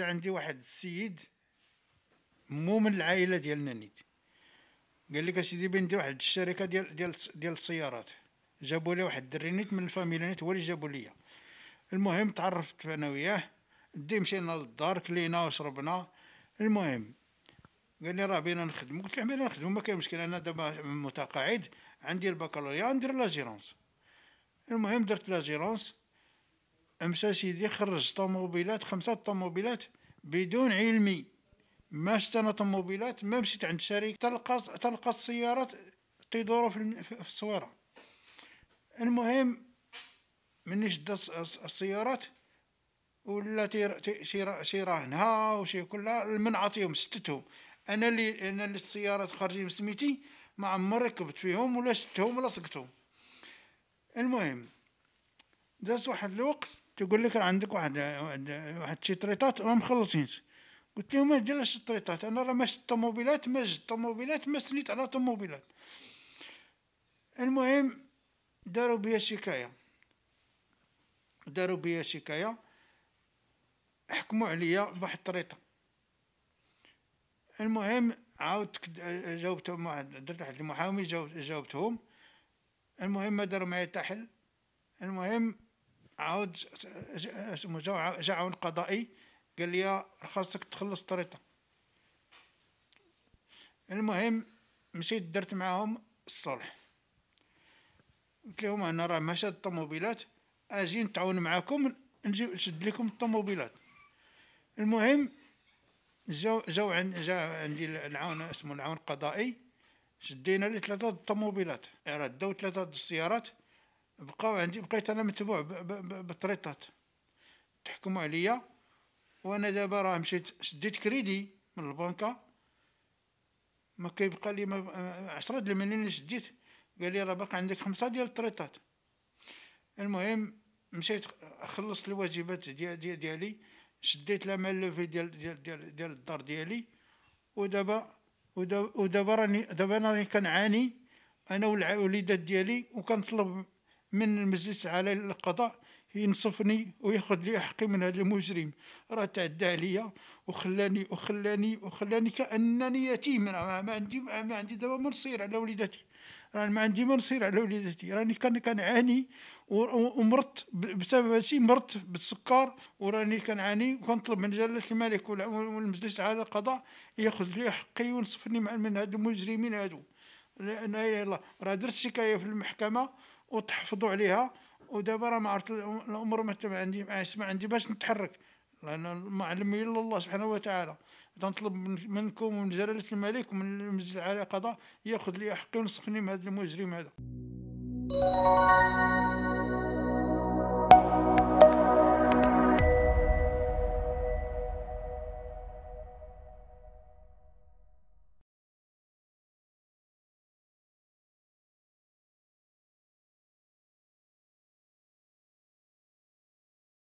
جا عندي واحد السيد مو من العائله ديالنا نيت قال لك اسيدي بندير واحد الشركه ديال ديال ديال السيارات جابوا لي واحد الدري نيت من الفاميلا نيت هو اللي جابوا لي المهم تعرفت انا وياه دي مشينا للدار كلينا وشربنا المهم قال لي راه بينا نخدمو قلت له بينا نخدمو ما كاين مشكل انا دابا متقاعد عندي البكالوريا ندير لاجيرونس المهم درت لاجيرونس امسى سيدي خرج طوموبيلات خمسه طوموبيلات بدون علمي ما شتنا طوموبيلات ما مشيت عند شريك تلقى تلقى السيارات تدور في الصويره المهم مني شد السيارات ولا تير شي راهنها وشي كلها المنعطيهم شتتهم انا اللي انا اللي السيارات خارجين سميتي ما عمري ركبت فيهم ولا شتهم ولا سقتهم المهم دازت واحد الوقت تقول لك عندك واحد واحد شي طريطات راه مخلصين قلت لهم ما جلاش الطريطات انا راه ماشي الطوموبيلات ما جيت الطوموبيلات ما سنيت على طوموبيلات المهم داروا بيا شكايه داروا بيا شكايه حكموا عليا بواحد الطريطه المهم عاودت جاوبتهم واحد درت واحد المحامي جاوبتهم المهم ما داروا معايا حل المهم عاود اسمه جا جا عون قضائي قال لي خاصك تخلص الطريطه المهم مشيت درت معاهم الصلح قلت لهم انا راه ماشي الطوموبيلات اجي نتعاون معاكم نجي نشد لكم الطوموبيلات المهم جاو جاو عند جا عندي العون اسمه العون القضائي شدينا لي ثلاثه الطوموبيلات راه داو ثلاثه السيارات بقاو عندي بقيت انا متبوع بالطريطات تحكموا عليا وانا دابا راه مشيت شديت كريدي من البنكه ما كيبقى لي ما عشرة د المليون اللي شديت قال لي راه باقي عندك خمسة ديال الطريطات المهم مشيت خلصت الواجبات ديالي دي ديالي شديت لا مال ديال ديال ديال, ديال الدار ديالي ودابا ودابا راني دابا انا راني كنعاني انا والوليدات ديالي وكنطلب من المجلس على القضاء ينصفني وياخذ لي حقي من هذا المجرم راه تعدى عليا وخلاني وخلاني وخلاني كانني يتيم ما, عندي ما عندي دابا ما نصير على وليداتي راني ما عندي ما نصير على وليداتي راني كان كنعاني ومرضت بسبب هادشي مرضت بالسكر وراني كنعاني وكنطلب من جلاله الملك والمجلس على القضاء ياخذ لي حقي وينصفني من هاد المجرمين هادو لا اله الا الله راه درت شكايه في المحكمه وتحفظوا عليها ودابا راه ما عرفت الامور ما عندي ما عندي باش نتحرك لان ما الا الله سبحانه وتعالى تنطلب منكم ومن جلاله الملك ومن المجلس العالي قضاء ياخذ لي حقي وينصفني من هذا المجرم هذا